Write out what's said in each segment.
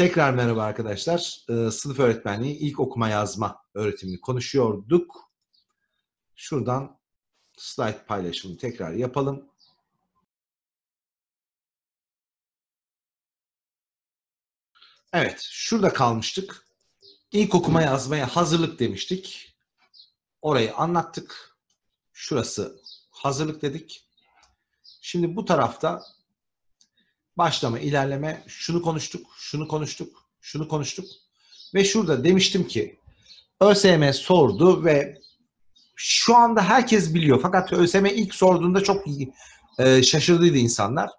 Tekrar merhaba arkadaşlar. Ee, sınıf öğretmenliği ilk okuma yazma öğretimini konuşuyorduk. Şuradan slide paylaşımını tekrar yapalım. Evet, şurada kalmıştık. İlk okuma yazmaya hazırlık demiştik. Orayı anlattık. Şurası hazırlık dedik. Şimdi bu tarafta başlama, ilerleme, şunu konuştuk, şunu konuştuk, şunu konuştuk. Ve şurada demiştim ki ÖSYM sordu ve şu anda herkes biliyor. Fakat ÖSYM ilk sorduğunda çok e, şaşırdıydı insanlar.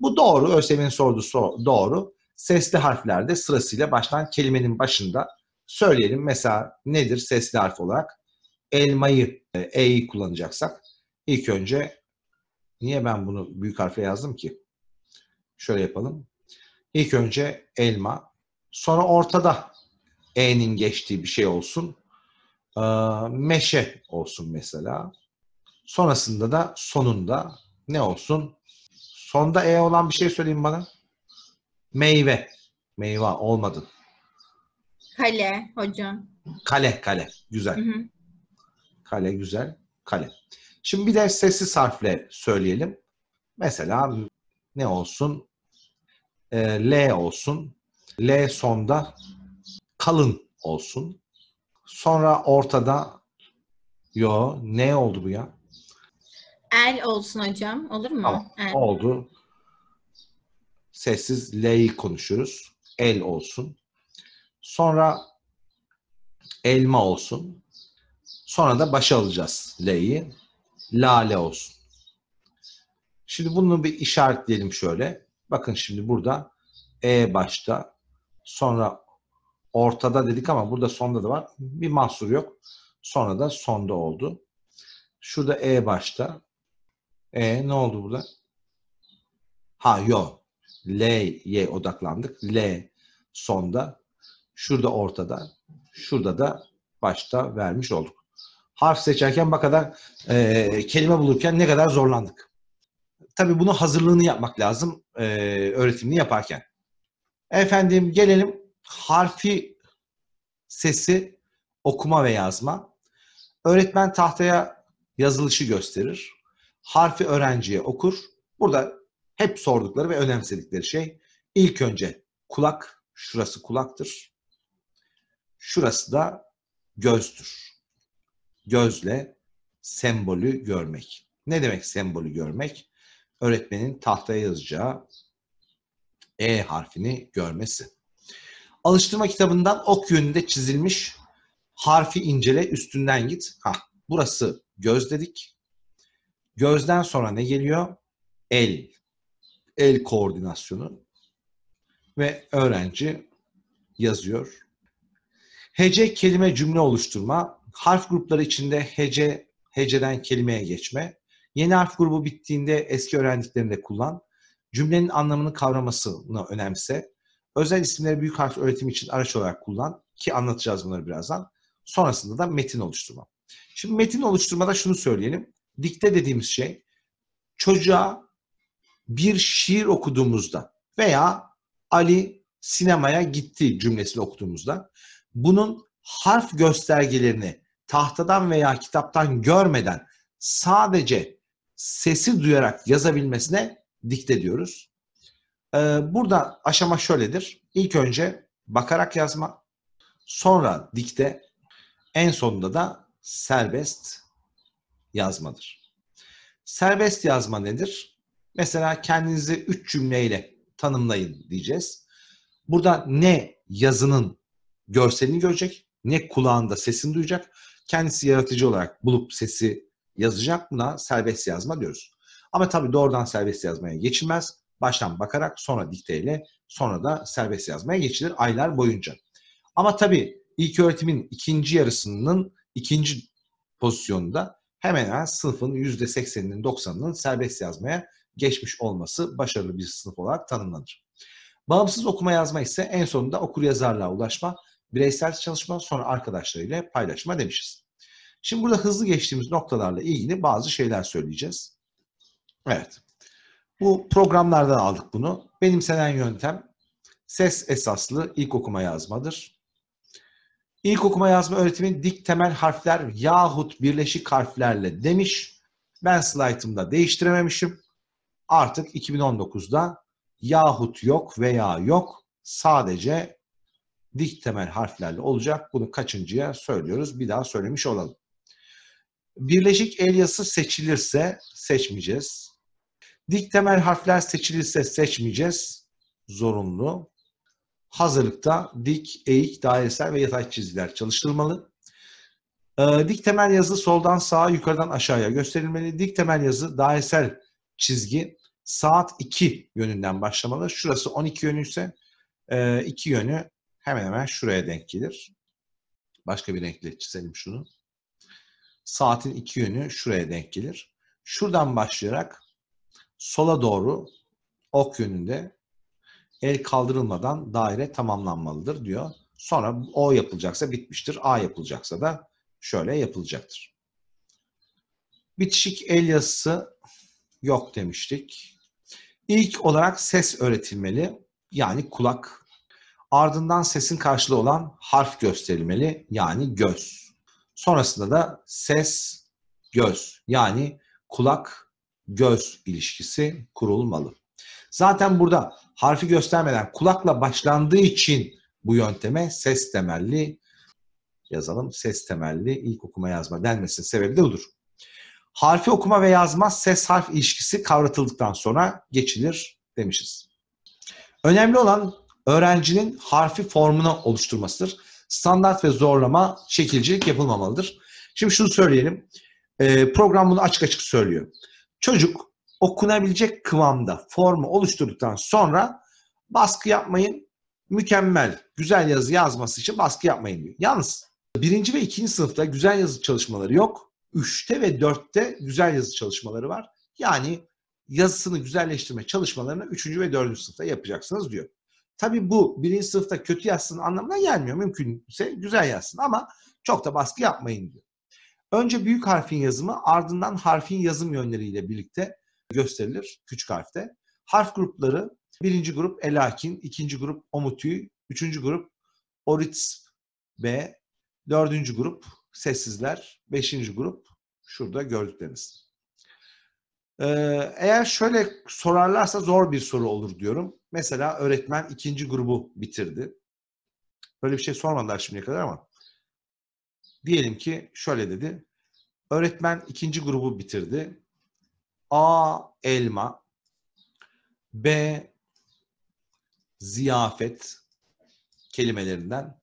Bu doğru. ÖSYM'nin sorduğu so doğru. Sesli harflerde sırasıyla baştan kelimenin başında söyleyelim. Mesela nedir sesli harf olarak? Elmayı, e, E'yi kullanacaksak ilk önce niye ben bunu büyük harfle yazdım ki? Şöyle yapalım. İlk önce elma. Sonra ortada E'nin geçtiği bir şey olsun. Ee, meşe olsun mesela. Sonrasında da sonunda ne olsun? Sonda E olan bir şey söyleyeyim bana. Meyve. Meyve olmadı. Kale hocam. Kale, kale. Güzel. Hı hı. Kale güzel. Kale. Şimdi bir de sessiz harfle söyleyelim. Mesela ne olsun? E, L olsun. L sonda kalın olsun. Sonra ortada yo ne oldu bu ya? El olsun hocam. Olur mu? Tamam, El. Oldu. Sessiz L'yi konuşuruz. El olsun. Sonra elma olsun. Sonra da başa alacağız L'yi. Lale olsun. Şimdi bunu bir işaretleyelim şöyle. Bakın şimdi burada E başta sonra ortada dedik ama burada sonda da var. Bir mahsur yok. Sonra da sonda oldu. Şurada E başta. E ne oldu burada? Ha L Y odaklandık. L sonda. Şurada ortada. Şurada da başta vermiş olduk. Harf seçerken bu kadar e, kelime bulurken ne kadar zorlandık tabi bunu hazırlığını yapmak lazım e, öğretimini yaparken. Efendim gelelim harfi sesi okuma ve yazma. Öğretmen tahtaya yazılışı gösterir. Harfi öğrenciye okur. Burada hep sordukları ve önemsedikleri şey ilk önce kulak, şurası kulaktır. Şurası da gözdür. Gözle sembolü görmek. Ne demek sembolü görmek? öğretmenin tahtaya yazacağı E harfini görmesi. Alıştırma kitabından ok yönünde çizilmiş harfi incele üstünden git. Ha, burası göz dedik. Gözden sonra ne geliyor? El. El koordinasyonu. Ve öğrenci yazıyor. Hece kelime cümle oluşturma. Harf grupları içinde hece, heceden kelimeye geçme. Yeni harf grubu bittiğinde eski öğrendiklerini de kullan. Cümlenin anlamını kavramasını önemse. Özel isimleri büyük harf öğretim için araç olarak kullan ki anlatacağız bunları birazdan. Sonrasında da metin oluşturma. Şimdi metin oluşturmada şunu söyleyelim. Dikte dediğimiz şey çocuğa bir şiir okuduğumuzda veya Ali sinemaya gitti cümlesini okuduğumuzda bunun harf göstergelerini tahtadan veya kitaptan görmeden sadece sesi duyarak yazabilmesine dikte diyoruz. Ee, burada aşama şöyledir. İlk önce bakarak yazma, sonra dikte, en sonunda da serbest yazmadır. Serbest yazma nedir? Mesela kendinizi üç cümleyle tanımlayın diyeceğiz. Burada ne yazının görselini görecek, ne kulağında sesini duyacak. Kendisi yaratıcı olarak bulup sesi yazacak buna serbest yazma diyoruz. Ama tabii doğrudan serbest yazmaya geçilmez. Baştan bakarak sonra dikteyle sonra da serbest yazmaya geçilir aylar boyunca. Ama tabii ilk öğretimin ikinci yarısının ikinci pozisyonunda hemen hemen sınıfın %80'inin 90'ının serbest yazmaya geçmiş olması başarılı bir sınıf olarak tanımlanır. Bağımsız okuma yazma ise en sonunda okur yazarlığa ulaşma, bireysel çalışma sonra arkadaşlarıyla paylaşma demişiz. Şimdi burada hızlı geçtiğimiz noktalarla ilgili bazı şeyler söyleyeceğiz. Evet. Bu programlardan aldık bunu. Benimsenen yöntem ses esaslı ilk okuma yazmadır. İlk okuma yazma öğretimin dik temel harfler yahut birleşik harflerle demiş. Ben slaytımda değiştirememişim. Artık 2019'da yahut yok veya yok sadece dik temel harflerle olacak. Bunu kaçıncıya söylüyoruz bir daha söylemiş olalım. Birleşik elyası seçilirse seçmeyeceğiz. Dik temel harfler seçilirse seçmeyeceğiz. Zorunlu. Hazırlıkta dik, eğik, dairesel ve yatay çizgiler çalıştırılmalı. Ee, dik temel yazı soldan sağa, yukarıdan aşağıya gösterilmeli. Dik temel yazı dairesel çizgi saat 2 yönünden başlamalı. Şurası 12 yönü ise 2 e, yönü hemen hemen şuraya denk gelir. Başka bir renkle çizelim şunu saatin iki yönü şuraya denk gelir. Şuradan başlayarak sola doğru ok yönünde el kaldırılmadan daire tamamlanmalıdır diyor. Sonra O yapılacaksa bitmiştir. A yapılacaksa da şöyle yapılacaktır. Bitişik el yazısı yok demiştik. İlk olarak ses öğretilmeli yani kulak. Ardından sesin karşılığı olan harf gösterilmeli yani göz. Sonrasında da ses, göz yani kulak göz ilişkisi kurulmalı. Zaten burada harfi göstermeden kulakla başlandığı için bu yönteme ses temelli yazalım. Ses temelli ilk okuma yazma denmesinin sebebi de budur. Harfi okuma ve yazma ses harf ilişkisi kavratıldıktan sonra geçilir demişiz. Önemli olan öğrencinin harfi formuna oluşturmasıdır standart ve zorlama şekilcilik yapılmamalıdır. Şimdi şunu söyleyelim. E, program bunu açık açık söylüyor. Çocuk okunabilecek kıvamda formu oluşturduktan sonra baskı yapmayın. Mükemmel, güzel yazı yazması için baskı yapmayın diyor. Yalnız birinci ve ikinci sınıfta güzel yazı çalışmaları yok. Üçte ve dörtte güzel yazı çalışmaları var. Yani yazısını güzelleştirme çalışmalarını üçüncü ve dördüncü sınıfta yapacaksınız diyor. Tabii bu birinci sınıfta kötü yazsın anlamına gelmiyor. Mümkünse güzel yazsın ama çok da baskı yapmayın diyor. Önce büyük harfin yazımı ardından harfin yazım yönleriyle birlikte gösterilir küçük harfte. Harf grupları birinci grup elakin, ikinci grup omutü, üçüncü grup orits B, dördüncü grup sessizler, beşinci grup şurada gördükleriniz. Ee, eğer şöyle sorarlarsa zor bir soru olur diyorum. Mesela öğretmen ikinci grubu bitirdi. Böyle bir şey sormadılar şimdiye kadar ama. Diyelim ki şöyle dedi. Öğretmen ikinci grubu bitirdi. A. Elma. B. Ziyafet kelimelerinden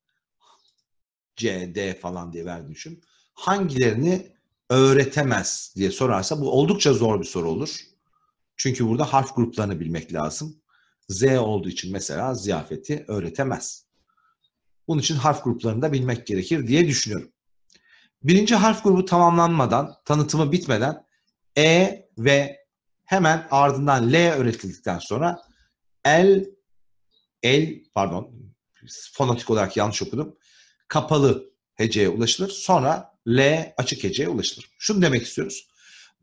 C, D falan diye verdiğini düşün. Hangilerini öğretemez diye sorarsa bu oldukça zor bir soru olur. Çünkü burada harf gruplarını bilmek lazım. Z olduğu için mesela ziyafeti öğretemez. Bunun için harf gruplarını da bilmek gerekir diye düşünüyorum. Birinci harf grubu tamamlanmadan, tanıtımı bitmeden E ve hemen ardından L öğretildikten sonra L, L pardon fonatik olarak yanlış okudum. Kapalı heceye ulaşılır. Sonra L açık heceye ulaşılır. Şunu demek istiyoruz.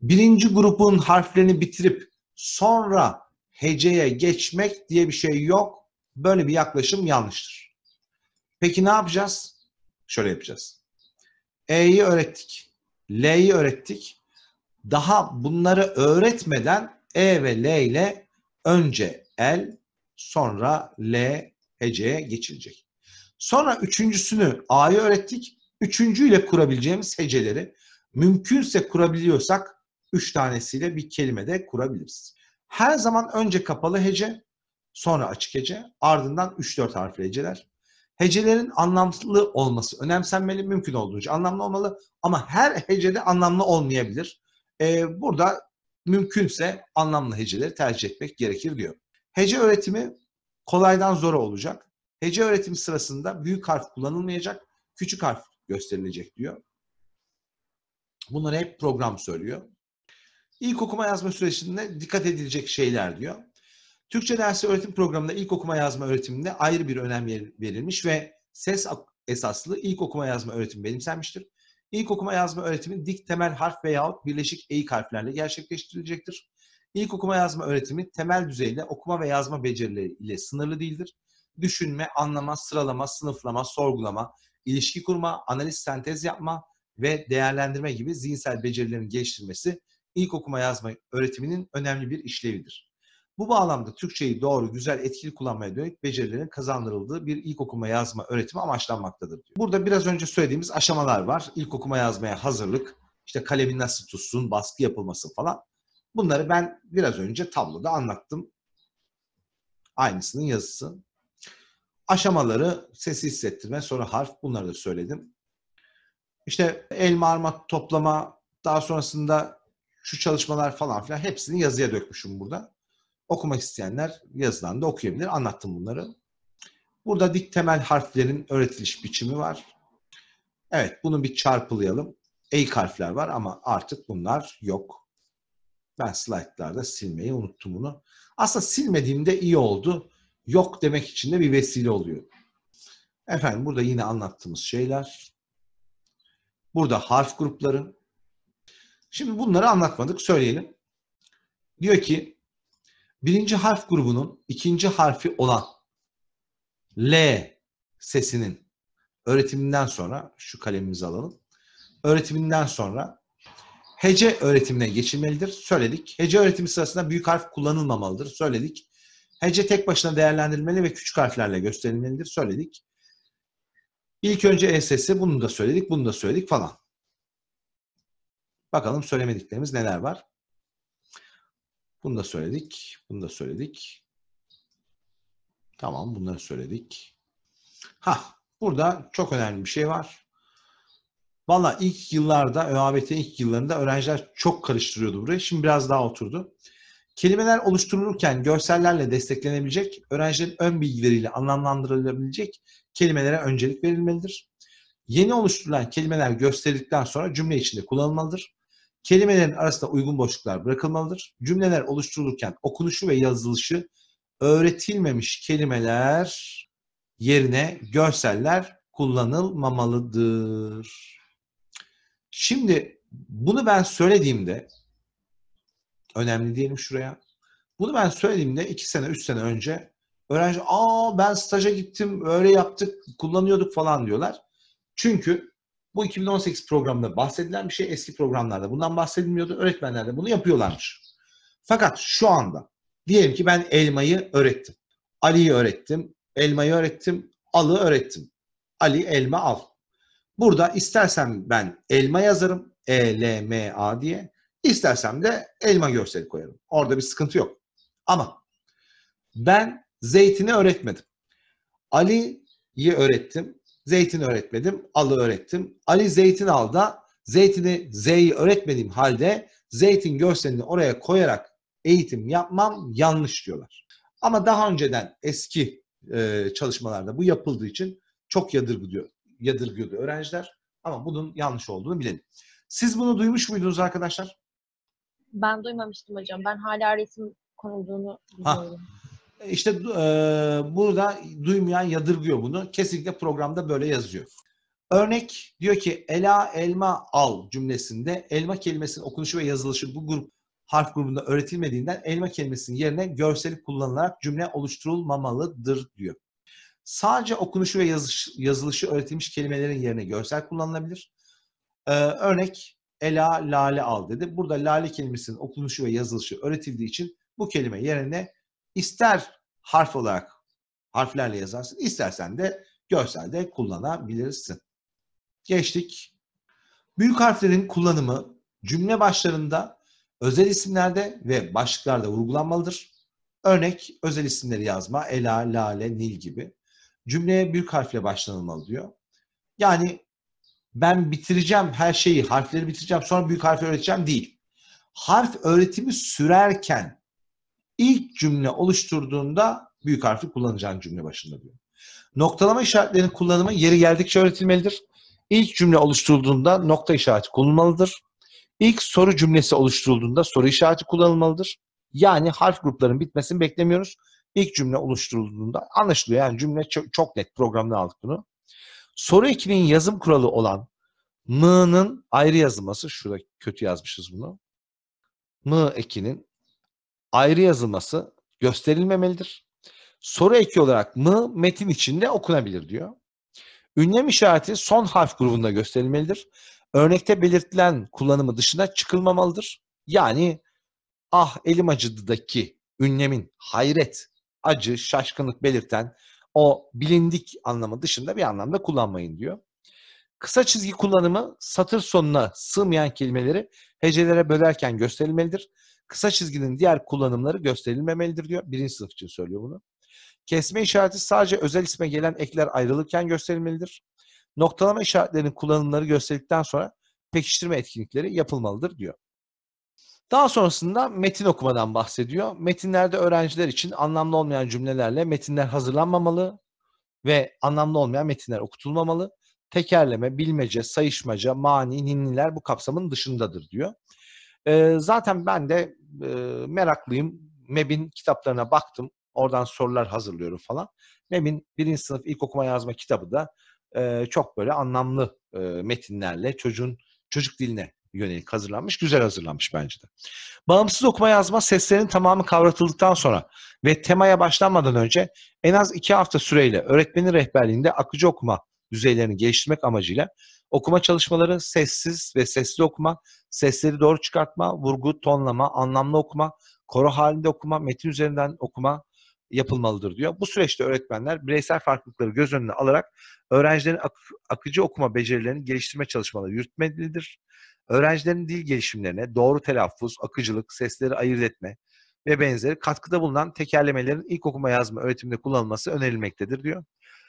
Birinci grubun harflerini bitirip sonra heceye geçmek diye bir şey yok. Böyle bir yaklaşım yanlıştır. Peki ne yapacağız? Şöyle yapacağız. E'yi öğrettik. L'yi öğrettik. Daha bunları öğretmeden E ve L ile önce L sonra L heceye geçilecek. Sonra üçüncüsünü A'yı öğrettik. Üçüncüyle kurabileceğimiz heceleri mümkünse kurabiliyorsak üç tanesiyle bir kelime de kurabiliriz. Her zaman önce kapalı hece, sonra açık hece, ardından 3-4 harfli heceler. Hecelerin anlamlı olması önemsenmeli, mümkün olduğunca anlamlı olmalı ama her hecede anlamlı olmayabilir. Ee, burada mümkünse anlamlı heceleri tercih etmek gerekir diyor. Hece öğretimi kolaydan zora olacak. Hece öğretimi sırasında büyük harf kullanılmayacak, küçük harf gösterilecek diyor. Bunları hep program söylüyor. İlk okuma yazma sürecinde dikkat edilecek şeyler diyor. Türkçe dersi öğretim programında ilk okuma yazma öğretiminde ayrı bir önem verilmiş ve ses esaslı ilk okuma yazma öğretimi benimsenmiştir. İlk okuma yazma öğretimi dik temel harf veyahut birleşik eğik harflerle gerçekleştirilecektir. İlk okuma yazma öğretimi temel düzeyde okuma ve yazma becerileri ile sınırlı değildir. Düşünme, anlama, sıralama, sınıflama, sorgulama, ilişki kurma, analiz, sentez yapma ve değerlendirme gibi zihinsel becerilerin geliştirmesi ilk okuma yazma öğretiminin önemli bir işlevidir. Bu bağlamda Türkçeyi doğru, güzel, etkili kullanmaya dönük becerilerin kazandırıldığı bir ilk okuma yazma öğretimi amaçlanmaktadır. Diyor. Burada biraz önce söylediğimiz aşamalar var. İlk okuma yazmaya hazırlık, işte kalemi nasıl tutsun, baskı yapılması falan. Bunları ben biraz önce tabloda anlattım. Aynısının yazısı. Aşamaları sesi hissettirme, sonra harf bunları da söyledim. İşte elma arma toplama, daha sonrasında şu çalışmalar falan filan hepsini yazıya dökmüşüm burada. Okumak isteyenler yazıdan da okuyabilir. Anlattım bunları. Burada dik temel harflerin öğretiliş biçimi var. Evet bunu bir çarpılayalım. Eğik harfler var ama artık bunlar yok. Ben slaytlarda silmeyi unuttum bunu. Aslında silmediğimde iyi oldu yok demek için de bir vesile oluyor. Efendim burada yine anlattığımız şeyler. Burada harf grupları. Şimdi bunları anlatmadık söyleyelim. Diyor ki birinci harf grubunun ikinci harfi olan L sesinin öğretiminden sonra şu kalemimizi alalım. Öğretiminden sonra hece öğretimine geçilmelidir. Söyledik. Hece öğretimi sırasında büyük harf kullanılmamalıdır. Söyledik. Hece tek başına değerlendirilmeli ve küçük harflerle gösterilmelidir. Söyledik. İlk önce E bunu da söyledik, bunu da söyledik falan. Bakalım söylemediklerimiz neler var. Bunu da söyledik, bunu da söyledik. Tamam bunları söyledik. Ha burada çok önemli bir şey var. Valla ilk yıllarda, ÖABT'nin ilk yıllarında öğrenciler çok karıştırıyordu burayı. Şimdi biraz daha oturdu. Kelimeler oluşturulurken görsellerle desteklenebilecek, öğrencilerin ön bilgileriyle anlamlandırılabilecek kelimelere öncelik verilmelidir. Yeni oluşturulan kelimeler gösterildikten sonra cümle içinde kullanılmalıdır. Kelimelerin arasında uygun boşluklar bırakılmalıdır. Cümleler oluşturulurken okunuşu ve yazılışı öğretilmemiş kelimeler yerine görseller kullanılmamalıdır. Şimdi bunu ben söylediğimde Önemli diyelim şuraya. Bunu ben söylediğimde iki sene üç sene önce öğrenci aa ben staja gittim öyle yaptık kullanıyorduk falan diyorlar. Çünkü bu 2018 programında bahsedilen bir şey eski programlarda bundan bahsedilmiyordu. Öğretmenler de bunu yapıyorlarmış. Fakat şu anda diyelim ki ben elmayı öğrettim. Ali'yi öğrettim. Elmayı öğrettim. Alı öğrettim. Ali elma al. Burada istersen ben elma yazarım. E-L-M-A diye. İstersem de elma görseli koyarım. Orada bir sıkıntı yok. Ama ben zeytini öğretmedim. Ali'yi öğrettim. Zeytin öğretmedim. Al'ı öğrettim. Ali zeytin alda zeytini Z'yi öğretmediğim halde zeytin görselini oraya koyarak eğitim yapmam yanlış diyorlar. Ama daha önceden eski e, çalışmalarda bu yapıldığı için çok yadırgıyor, yadırgıyordu öğrenciler. Ama bunun yanlış olduğunu bilelim. Siz bunu duymuş muydunuz arkadaşlar? Ben duymamıştım hocam. Ben hala resim konulduğunu biliyorum. Ha. İşte e, burada duymayan yadırgıyor bunu. Kesinlikle programda böyle yazıyor. Örnek diyor ki ela elma al cümlesinde elma kelimesinin okunuşu ve yazılışı bu grup harf grubunda öğretilmediğinden elma kelimesinin yerine görseli kullanılarak cümle oluşturulmamalıdır diyor. Sadece okunuşu ve yazış, yazılışı öğretilmiş kelimelerin yerine görsel kullanılabilir. Ee, örnek Ela Lale al dedi. Burada Lale kelimesinin okunuşu ve yazılışı öğretildiği için bu kelime yerine ister harf olarak harflerle yazarsın, istersen de görselde kullanabilirsin. Geçtik. Büyük harflerin kullanımı cümle başlarında, özel isimlerde ve başlıklarda vurgulanmalıdır. Örnek özel isimleri yazma, Ela, Lale, Nil gibi. Cümleye büyük harfle başlanılmalı diyor. Yani ben bitireceğim her şeyi, harfleri bitireceğim sonra büyük harfi öğreteceğim değil. Harf öğretimi sürerken ilk cümle oluşturduğunda büyük harfi kullanacağın cümle başında diyor. Noktalama işaretlerinin kullanımı yeri geldikçe öğretilmelidir. İlk cümle oluşturulduğunda nokta işareti kullanılmalıdır. İlk soru cümlesi oluşturulduğunda soru işareti kullanılmalıdır. Yani harf gruplarının bitmesini beklemiyoruz. İlk cümle oluşturulduğunda anlaşılıyor. Yani cümle çok, çok net programda aldık bunu. Soru ekinin yazım kuralı olan mı'nın ayrı yazılması, şurada kötü yazmışız bunu. Mı ekinin ayrı yazılması gösterilmemelidir. Soru eki olarak mı metin içinde okunabilir diyor. Ünlem işareti son harf grubunda gösterilmelidir. Örnekte belirtilen kullanımı dışına çıkılmamalıdır. Yani ah elim acıdıdaki ünlemin hayret, acı, şaşkınlık belirten o bilindik anlamı dışında bir anlamda kullanmayın diyor. Kısa çizgi kullanımı satır sonuna sığmayan kelimeleri hecelere bölerken gösterilmelidir. Kısa çizginin diğer kullanımları gösterilmemelidir diyor. Birinci sınıf için söylüyor bunu. Kesme işareti sadece özel isme gelen ekler ayrılırken gösterilmelidir. Noktalama işaretlerinin kullanımları gösterildikten sonra pekiştirme etkinlikleri yapılmalıdır diyor. Daha sonrasında metin okumadan bahsediyor. Metinlerde öğrenciler için anlamlı olmayan cümlelerle metinler hazırlanmamalı ve anlamlı olmayan metinler okutulmamalı. Tekerleme, bilmece, sayışmaca, mani, ninniler bu kapsamın dışındadır diyor. E, zaten ben de e, meraklıyım. MEB'in kitaplarına baktım. Oradan sorular hazırlıyorum falan. MEB'in birinci sınıf ilk okuma yazma kitabı da e, çok böyle anlamlı e, metinlerle çocuğun çocuk diline yönelik hazırlanmış, güzel hazırlanmış bence de. Bağımsız okuma yazma seslerin tamamı kavratıldıktan sonra ve temaya başlanmadan önce en az iki hafta süreyle öğretmenin rehberliğinde akıcı okuma düzeylerini geliştirmek amacıyla okuma çalışmaları sessiz ve sesli okuma, sesleri doğru çıkartma, vurgu, tonlama, anlamlı okuma, koro halinde okuma, metin üzerinden okuma yapılmalıdır diyor. Bu süreçte öğretmenler bireysel farklılıkları göz önüne alarak öğrencilerin ak- akıcı okuma becerilerini geliştirme çalışmaları yürütmelidir öğrencilerin dil gelişimlerine doğru telaffuz, akıcılık, sesleri ayırt etme ve benzeri katkıda bulunan tekerlemelerin ilk okuma yazma öğretiminde kullanılması önerilmektedir diyor.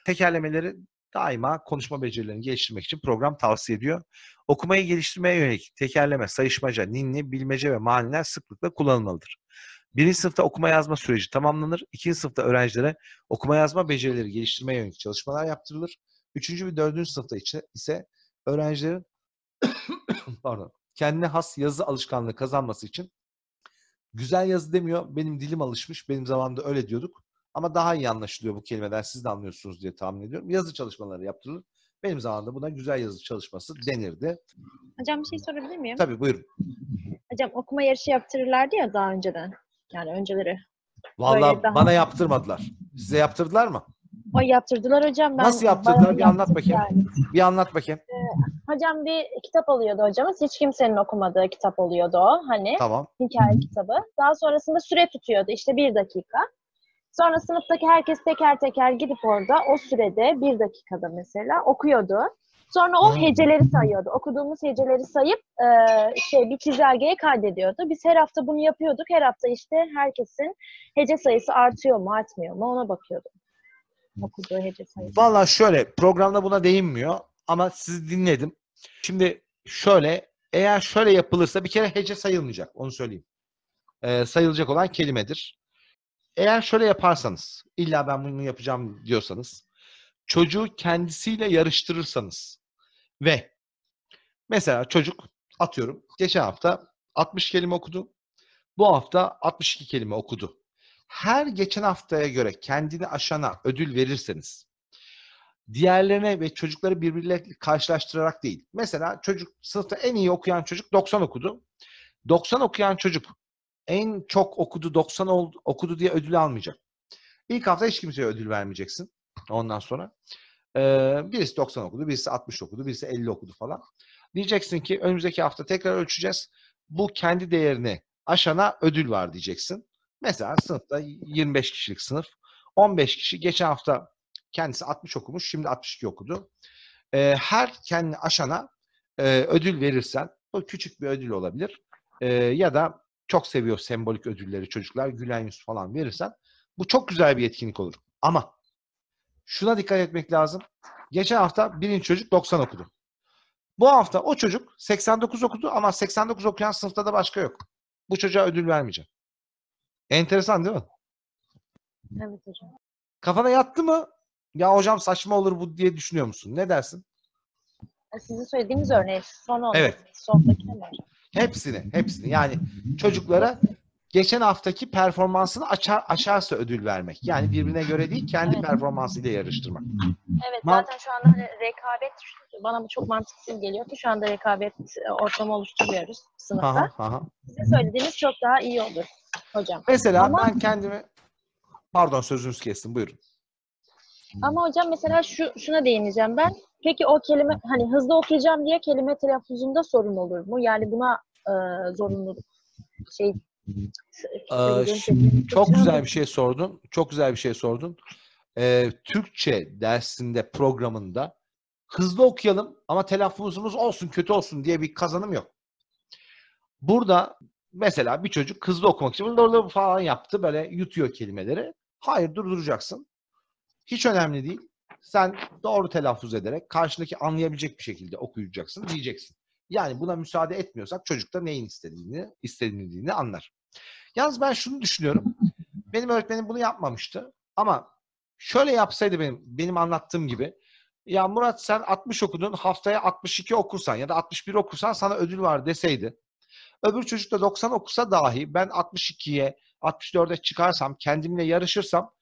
Tekerlemeleri daima konuşma becerilerini geliştirmek için program tavsiye ediyor. Okumayı geliştirmeye yönelik tekerleme, sayışmaca, ninni, bilmece ve maniler sıklıkla kullanılmalıdır. Birinci sınıfta okuma yazma süreci tamamlanır. İkinci sınıfta öğrencilere okuma yazma becerileri geliştirmeye yönelik çalışmalar yaptırılır. Üçüncü ve dördüncü sınıfta ise öğrencilerin pardon, kendine has yazı alışkanlığı kazanması için güzel yazı demiyor. Benim dilim alışmış. Benim zamanımda öyle diyorduk. Ama daha iyi anlaşılıyor bu kelimeden. Siz de anlıyorsunuz diye tahmin ediyorum. Yazı çalışmaları yaptırılır. Benim zamanımda buna güzel yazı çalışması denirdi. Hocam bir şey sorabilir miyim? Tabii buyurun. Hocam okuma yarışı yaptırırlardı ya daha önceden. Yani önceleri. vallahi daha... bana yaptırmadılar. Size yaptırdılar mı? o yaptırdılar hocam. Ben Nasıl yaptırdılar? Bir anlat bakayım. Yani. Bir anlat bakayım. Ee, Hocam bir kitap alıyordu hocamız. Hiç kimsenin okumadığı kitap oluyordu o. Hani tamam. hikaye kitabı. Daha sonrasında süre tutuyordu. işte bir dakika. Sonra sınıftaki herkes teker teker gidip orada o sürede bir dakikada mesela okuyordu. Sonra o heceleri sayıyordu. Okuduğumuz heceleri sayıp e, şey bir çizelgeye kaydediyordu. Biz her hafta bunu yapıyorduk. Her hafta işte herkesin hece sayısı artıyor mu artmıyor mu ona bakıyordum. Okuduğu hece sayısı. Valla şöyle programda buna değinmiyor ama sizi dinledim. Şimdi şöyle eğer şöyle yapılırsa bir kere hece sayılmayacak onu söyleyeyim. Ee, sayılacak olan kelimedir. Eğer şöyle yaparsanız illa ben bunu yapacağım diyorsanız çocuğu kendisiyle yarıştırırsanız ve mesela çocuk atıyorum geçen hafta 60 kelime okudu. Bu hafta 62 kelime okudu. Her geçen haftaya göre kendini aşana ödül verirseniz diğerlerine ve çocukları birbirleriyle karşılaştırarak değil. Mesela çocuk sınıfta en iyi okuyan çocuk 90 okudu. 90 okuyan çocuk en çok okudu 90 oldu, okudu diye ödül almayacak. İlk hafta hiç kimseye ödül vermeyeceksin ondan sonra. Ee, birisi 90 okudu, birisi 60 okudu, birisi 50 okudu falan. Diyeceksin ki önümüzdeki hafta tekrar ölçeceğiz. Bu kendi değerini aşana ödül var diyeceksin. Mesela sınıfta 25 kişilik sınıf. 15 kişi geçen hafta Kendisi 60 okumuş, şimdi 62 okudu. E, her kendi aşana e, ödül verirsen, bu küçük bir ödül olabilir. E, ya da çok seviyor sembolik ödülleri çocuklar, gülen yüz falan verirsen, bu çok güzel bir yetkinlik olur. Ama şuna dikkat etmek lazım. Geçen hafta birinci çocuk 90 okudu. Bu hafta o çocuk 89 okudu ama 89 okuyan sınıfta da başka yok. Bu çocuğa ödül vermeyeceğim. Enteresan değil mi? Evet hocam. Kafana yattı mı ya hocam saçma olur bu diye düşünüyor musun? Ne dersin? Sizin söylediğiniz örneği son olması. Evet. Sondakine mi hocam? Hepsini, hepsini. Yani çocuklara geçen haftaki performansını aşar, aşarsa ödül vermek. Yani birbirine göre değil, kendi evet. performansıyla yarıştırmak. Evet, Man- zaten şu anda hani rekabet bana bu çok mantıksız geliyor ki şu anda rekabet e, ortamı oluşturuyoruz sınıfta. Aha, aha. Size söylediğiniz çok daha iyi olur hocam. Mesela Ama... ben kendimi Pardon sözünüzü kestim. Buyurun. Ama hocam mesela şu şuna değineceğim ben. Peki o kelime hani hızlı okuyacağım diye kelime telaffuzunda sorun olur mu? Yani buna e, zorunluluk şey Aa, ee, şey şimdi, çok güzel bir şey sordun. Çok güzel bir şey sordun. Ee, Türkçe dersinde programında hızlı okuyalım ama telaffuzumuz olsun kötü olsun diye bir kazanım yok. Burada mesela bir çocuk hızlı okumak için orada falan yaptı böyle yutuyor kelimeleri. Hayır durduracaksın. Hiç önemli değil. Sen doğru telaffuz ederek karşıdaki anlayabilecek bir şekilde okuyacaksın, diyeceksin. Yani buna müsaade etmiyorsak çocuk da neyin istediğini, istediğini anlar. Yalnız ben şunu düşünüyorum. Benim öğretmenim bunu yapmamıştı. Ama şöyle yapsaydı benim, benim anlattığım gibi. Ya Murat sen 60 okudun haftaya 62 okursan ya da 61 okursan sana ödül var deseydi. Öbür çocuk da 90 okusa dahi ben 62'ye 64'e çıkarsam kendimle yarışırsam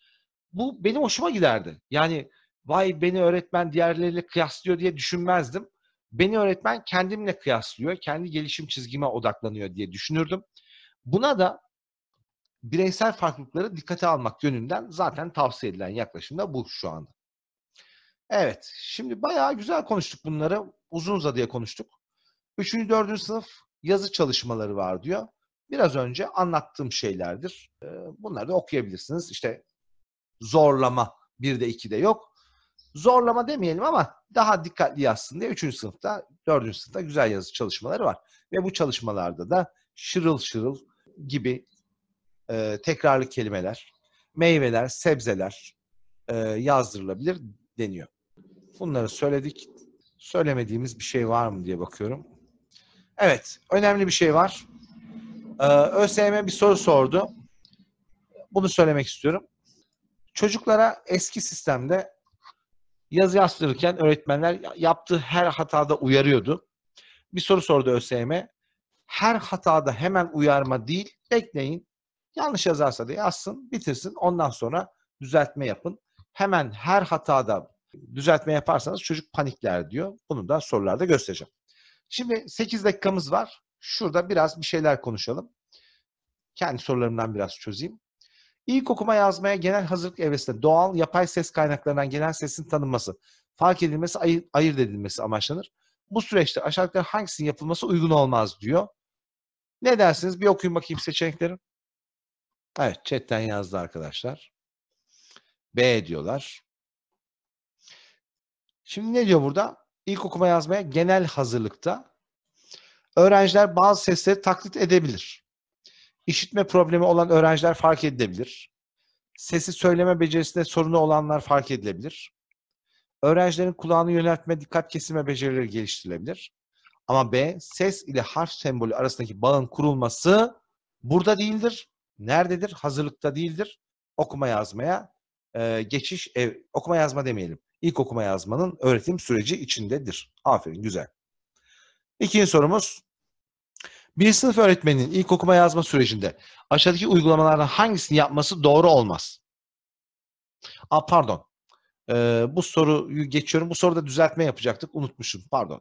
bu benim hoşuma giderdi. Yani vay beni öğretmen diğerleriyle kıyaslıyor diye düşünmezdim. Beni öğretmen kendimle kıyaslıyor, kendi gelişim çizgime odaklanıyor diye düşünürdüm. Buna da bireysel farklılıkları dikkate almak yönünden zaten tavsiye edilen yaklaşım da bu şu anda. Evet, şimdi bayağı güzel konuştuk bunları. Uzun uzadıya konuştuk. Üçüncü, dördüncü sınıf yazı çalışmaları var diyor. Biraz önce anlattığım şeylerdir. Bunları da okuyabilirsiniz. İşte zorlama bir de iki de yok. Zorlama demeyelim ama daha dikkatli yazsın diye 3. sınıfta, 4. sınıfta güzel yazı çalışmaları var. Ve bu çalışmalarda da şırıl şırıl gibi e, tekrarlı kelimeler, meyveler, sebzeler e, yazdırılabilir deniyor. Bunları söyledik. Söylemediğimiz bir şey var mı diye bakıyorum. Evet, önemli bir şey var. Ee, ÖSYM bir soru sordu. Bunu söylemek istiyorum. Çocuklara eski sistemde yazı yazdırırken öğretmenler yaptığı her hatada uyarıyordu. Bir soru sordu ÖSYM. Her hatada hemen uyarma değil, bekleyin. Yanlış yazarsa da yazsın, bitirsin. Ondan sonra düzeltme yapın. Hemen her hatada düzeltme yaparsanız çocuk panikler diyor. Bunu da sorularda göstereceğim. Şimdi 8 dakikamız var. Şurada biraz bir şeyler konuşalım. Kendi sorularımdan biraz çözeyim. İlk okuma yazmaya genel hazırlık evresinde doğal, yapay ses kaynaklarından gelen sesin tanınması, fark edilmesi, ayır, ayırt edilmesi amaçlanır. Bu süreçte aşağıdakiler hangisinin yapılması uygun olmaz diyor. Ne dersiniz? Bir okuyun bakayım seçenekleri. Evet, chatten yazdı arkadaşlar. B diyorlar. Şimdi ne diyor burada? İlk okuma yazmaya genel hazırlıkta öğrenciler bazı sesleri taklit edebilir. İşitme problemi olan öğrenciler fark edilebilir. Sesi söyleme becerisinde sorunu olanlar fark edilebilir. Öğrencilerin kulağını yöneltme, dikkat kesilme becerileri geliştirilebilir. Ama B, ses ile harf sembolü arasındaki bağın kurulması burada değildir. Nerededir? Hazırlıkta değildir. Okuma yazmaya e, geçiş, ev, okuma yazma demeyelim. İlk okuma yazmanın öğretim süreci içindedir. Aferin, güzel. İkinci sorumuz, bir sınıf öğretmeninin ilk okuma yazma sürecinde aşağıdaki uygulamalardan hangisini yapması doğru olmaz? A pardon. Ee, bu soruyu geçiyorum. Bu soruda düzeltme yapacaktık. Unutmuşum. Pardon.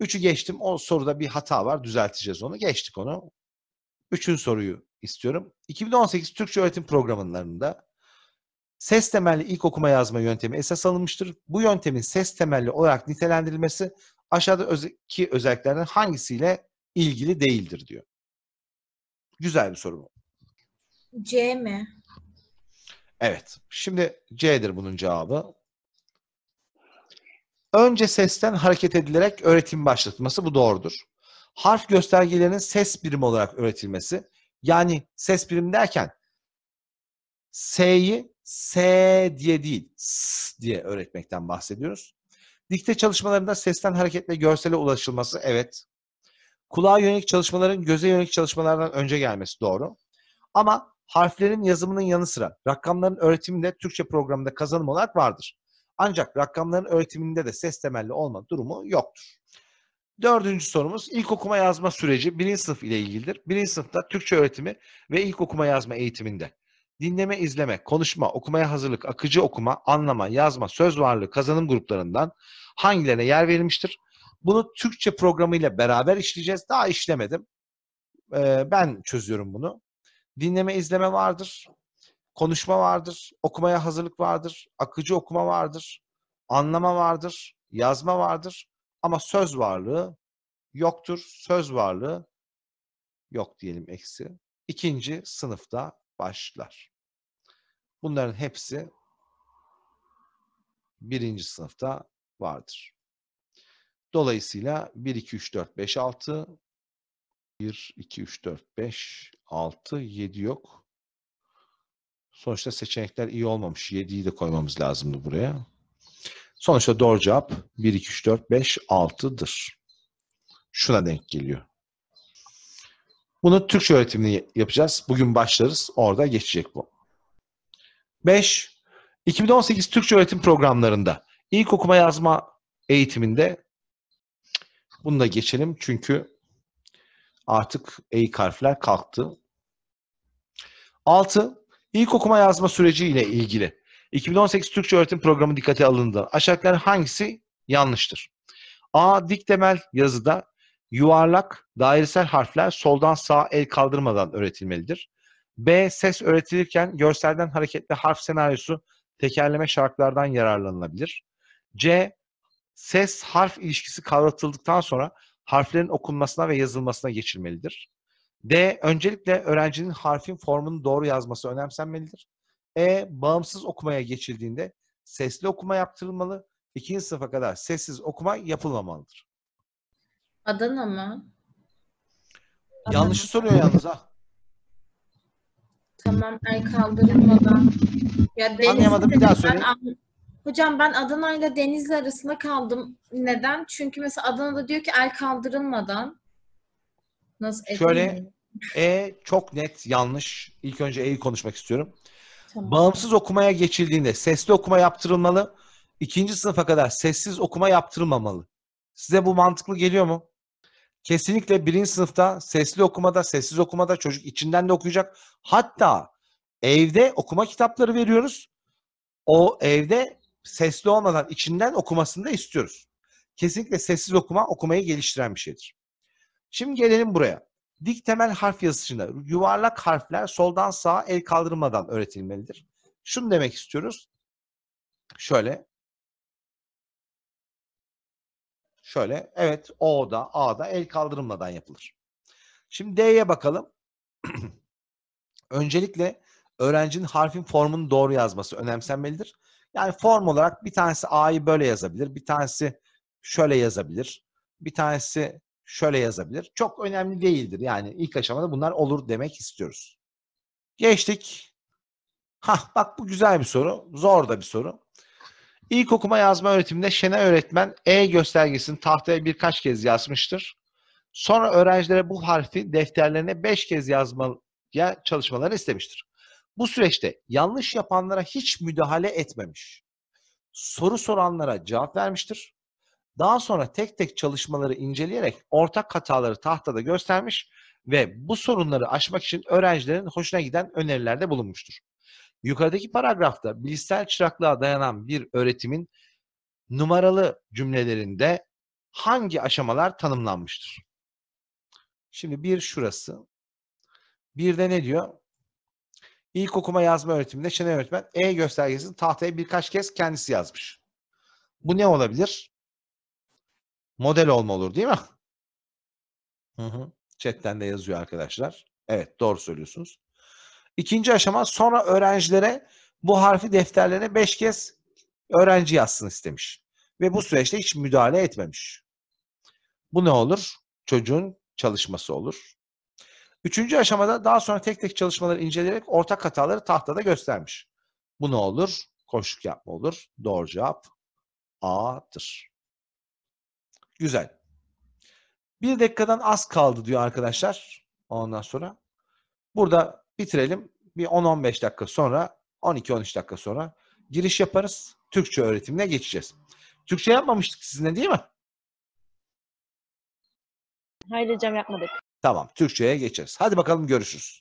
Üçü geçtim. O soruda bir hata var. Düzelteceğiz onu. Geçtik onu. Üçün soruyu istiyorum. 2018 Türkçe öğretim programlarında ses temelli ilk okuma yazma yöntemi esas alınmıştır. Bu yöntemin ses temelli olarak nitelendirilmesi aşağıdaki özelliklerden hangisiyle ilgili değildir diyor. Güzel bir soru bu. C mi? Evet. Şimdi C'dir bunun cevabı. Önce sesten hareket edilerek öğretim başlatılması bu doğrudur. Harf göstergelerinin ses birimi olarak öğretilmesi. Yani ses birimi derken S'yi S diye değil S diye öğretmekten bahsediyoruz. Dikte çalışmalarında sesten hareketle görsele ulaşılması evet. Kulağa yönelik çalışmaların göze yönelik çalışmalardan önce gelmesi doğru. Ama harflerin yazımının yanı sıra rakamların öğretiminde Türkçe programında kazanım olarak vardır. Ancak rakamların öğretiminde de ses temelli olma durumu yoktur. Dördüncü sorumuz ilk okuma yazma süreci birinci sınıf ile ilgilidir. Birinci sınıfta Türkçe öğretimi ve ilk okuma yazma eğitiminde dinleme, izleme, konuşma, okumaya hazırlık, akıcı okuma, anlama, yazma, söz varlığı kazanım gruplarından hangilerine yer verilmiştir? Bunu Türkçe programıyla beraber işleyeceğiz. Daha işlemedim. Ee, ben çözüyorum bunu. Dinleme, izleme vardır. Konuşma vardır. Okumaya hazırlık vardır. Akıcı okuma vardır. Anlama vardır. Yazma vardır. Ama söz varlığı yoktur. Söz varlığı yok diyelim eksi. İkinci sınıfta başlar. Bunların hepsi birinci sınıfta vardır. Dolayısıyla 1, 2, 3, 4, 5, 6. 1, 2, 3, 4, 5, 6, 7 yok. Sonuçta seçenekler iyi olmamış. 7'yi de koymamız lazımdı buraya. Sonuçta doğru cevap 1, 2, 3, 4, 5, 6'dır. Şuna denk geliyor. Bunu Türkçe öğretimini yapacağız. Bugün başlarız. Orada geçecek bu. 5. 2018 Türkçe öğretim programlarında ilk okuma yazma eğitiminde bunu da geçelim çünkü artık eğik harfler kalktı. 6. İlk okuma yazma süreci ile ilgili. 2018 Türkçe öğretim programı dikkate alındı. Aşağıdakilerden hangisi yanlıştır? A. Dik temel yazıda yuvarlak dairesel harfler soldan sağa el kaldırmadan öğretilmelidir. B. Ses öğretilirken görselden hareketli harf senaryosu tekerleme şarkılardan yararlanılabilir. C ses harf ilişkisi kavratıldıktan sonra harflerin okunmasına ve yazılmasına geçilmelidir. D. Öncelikle öğrencinin harfin formunu doğru yazması önemsenmelidir. E. Bağımsız okumaya geçildiğinde sesli okuma yaptırılmalı. İkinci sınıfa kadar sessiz okuma yapılmamalıdır. Adana mı? Yanlışı soruyor yalnız ha. Tamam el kaldırılmadan. Ya Anlayamadım bir daha söyle. An Hocam ben Adana ile Denizli arasında kaldım. Neden? Çünkü mesela Adana'da diyor ki el kaldırılmadan nasıl edeyim? Şöyle e çok net yanlış. İlk önce E'yi konuşmak istiyorum. Tamam. Bağımsız okumaya geçildiğinde sesli okuma yaptırılmalı. İkinci sınıfa kadar sessiz okuma yaptırılmamalı. Size bu mantıklı geliyor mu? Kesinlikle birinci sınıfta sesli okumada, sessiz okumada çocuk içinden de okuyacak. Hatta evde okuma kitapları veriyoruz. O evde sesli olmadan içinden okumasını da istiyoruz. Kesinlikle sessiz okuma okumayı geliştiren bir şeydir. Şimdi gelelim buraya. Dik temel harf yazışında yuvarlak harfler soldan sağa el kaldırmadan öğretilmelidir. Şunu demek istiyoruz. Şöyle. Şöyle. Evet O'da, A'da el kaldırmadan yapılır. Şimdi D'ye bakalım. Öncelikle öğrencinin harfin formunu doğru yazması önemsenmelidir. Yani form olarak bir tanesi A'yı böyle yazabilir, bir tanesi şöyle yazabilir, bir tanesi şöyle yazabilir. Çok önemli değildir. Yani ilk aşamada bunlar olur demek istiyoruz. Geçtik. Hah bak bu güzel bir soru. Zor da bir soru. İlk okuma yazma öğretiminde Şene öğretmen E göstergesini tahtaya birkaç kez yazmıştır. Sonra öğrencilere bu harfi defterlerine 5 kez yazmaya çalışmalarını istemiştir. Bu süreçte yanlış yapanlara hiç müdahale etmemiş. Soru soranlara cevap vermiştir. Daha sonra tek tek çalışmaları inceleyerek ortak hataları tahtada göstermiş ve bu sorunları aşmak için öğrencilerin hoşuna giden önerilerde bulunmuştur. Yukarıdaki paragrafta bilişsel çıraklığa dayanan bir öğretimin numaralı cümlelerinde hangi aşamalar tanımlanmıştır? Şimdi bir şurası. Bir de ne diyor? İlk okuma yazma öğretiminde Şenay öğretmen E göstergesini tahtaya birkaç kez kendisi yazmış. Bu ne olabilir? Model olma olur değil mi? Hı hı. Chatten de yazıyor arkadaşlar. Evet doğru söylüyorsunuz. İkinci aşama sonra öğrencilere bu harfi defterlerine beş kez öğrenci yazsın istemiş. Ve bu süreçte hiç müdahale etmemiş. Bu ne olur? Çocuğun çalışması olur. Üçüncü aşamada daha sonra tek tek çalışmaları inceleyerek ortak hataları tahtada göstermiş. Bu ne olur? Koşluk yapma olur. Doğru cevap A'dır. Güzel. Bir dakikadan az kaldı diyor arkadaşlar. Ondan sonra. Burada bitirelim. Bir 10-15 dakika sonra, 12-13 dakika sonra giriş yaparız. Türkçe öğretimine geçeceğiz. Türkçe yapmamıştık sizinle değil mi? Hayır hocam yapmadık. Tamam Türkçe'ye geçeriz. Hadi bakalım görüşürüz.